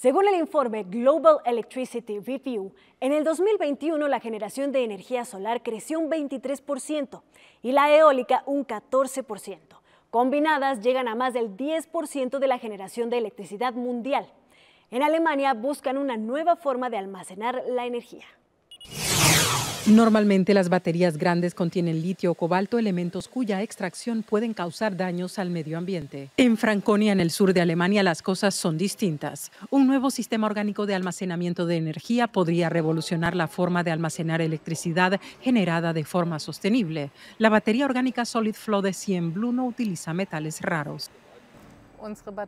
Según el informe Global Electricity Review, en el 2021 la generación de energía solar creció un 23% y la eólica un 14%. Combinadas llegan a más del 10% de la generación de electricidad mundial. En Alemania buscan una nueva forma de almacenar la energía. Normalmente las baterías grandes contienen litio o cobalto, elementos cuya extracción pueden causar daños al medio ambiente. En Franconia, en el sur de Alemania, las cosas son distintas. Un nuevo sistema orgánico de almacenamiento de energía podría revolucionar la forma de almacenar electricidad generada de forma sostenible. La batería orgánica Solid Flow de 100 Blue no utiliza metales raros.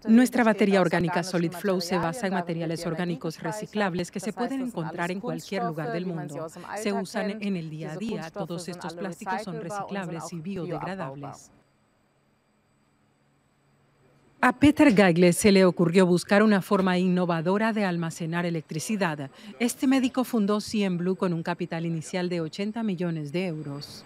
Nuestra batería orgánica Solid Flow se basa en materiales orgánicos reciclables que se pueden encontrar en cualquier lugar del mundo. Se usan en el día a día. Todos estos plásticos son reciclables y biodegradables. A Peter Geigle se le ocurrió buscar una forma innovadora de almacenar electricidad. Este médico fundó CienBlue con un capital inicial de 80 millones de euros.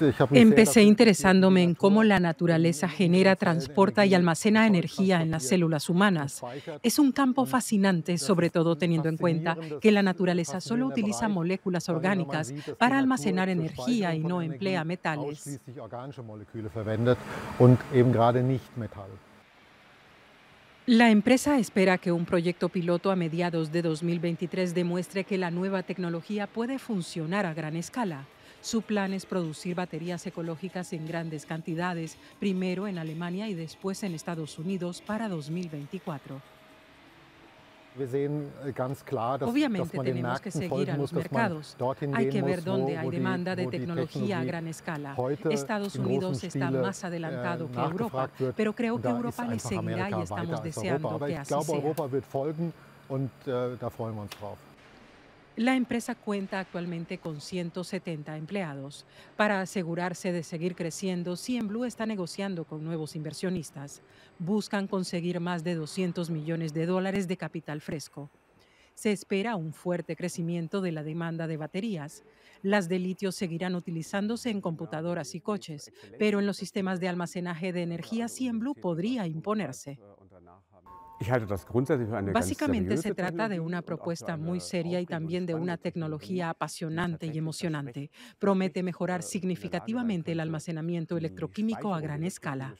Este, Empecé interesándome en cómo la naturaleza genera, transporta y almacena energía en las células humanas. Es un campo fascinante, sobre todo teniendo en cuenta que la naturaleza solo utiliza moléculas orgánicas para almacenar energía y no emplea metales. La empresa espera que un proyecto piloto a mediados de 2023 demuestre que la nueva tecnología puede funcionar a gran escala. Su plan es producir baterías ecológicas en grandes cantidades, primero en Alemania y después en Estados Unidos para 2024. Äh, Obviamente tenemos que seguir a los mercados. Hay que ver dónde hay demanda de tecnología a gran escala. Estados Unidos está más adelantado äh, que Europa, pero creo que Europa le seguirá y estamos deseando que así sea. La empresa cuenta actualmente con 170 empleados. Para asegurarse de seguir creciendo, CienBlue está negociando con nuevos inversionistas. Buscan conseguir más de 200 millones de dólares de capital fresco. Se espera un fuerte crecimiento de la demanda de baterías. Las de litio seguirán utilizándose en computadoras y coches, pero en los sistemas de almacenaje de energía CienBlue podría imponerse. Básicamente se trata de una propuesta muy seria y también de una tecnología apasionante y emocionante. Promete mejorar significativamente el almacenamiento electroquímico a gran escala.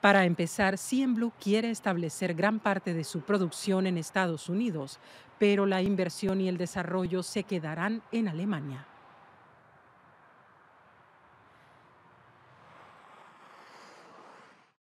Para empezar, CienBlue quiere establecer gran parte de su producción en Estados Unidos, pero la inversión y el desarrollo se quedarán en Alemania.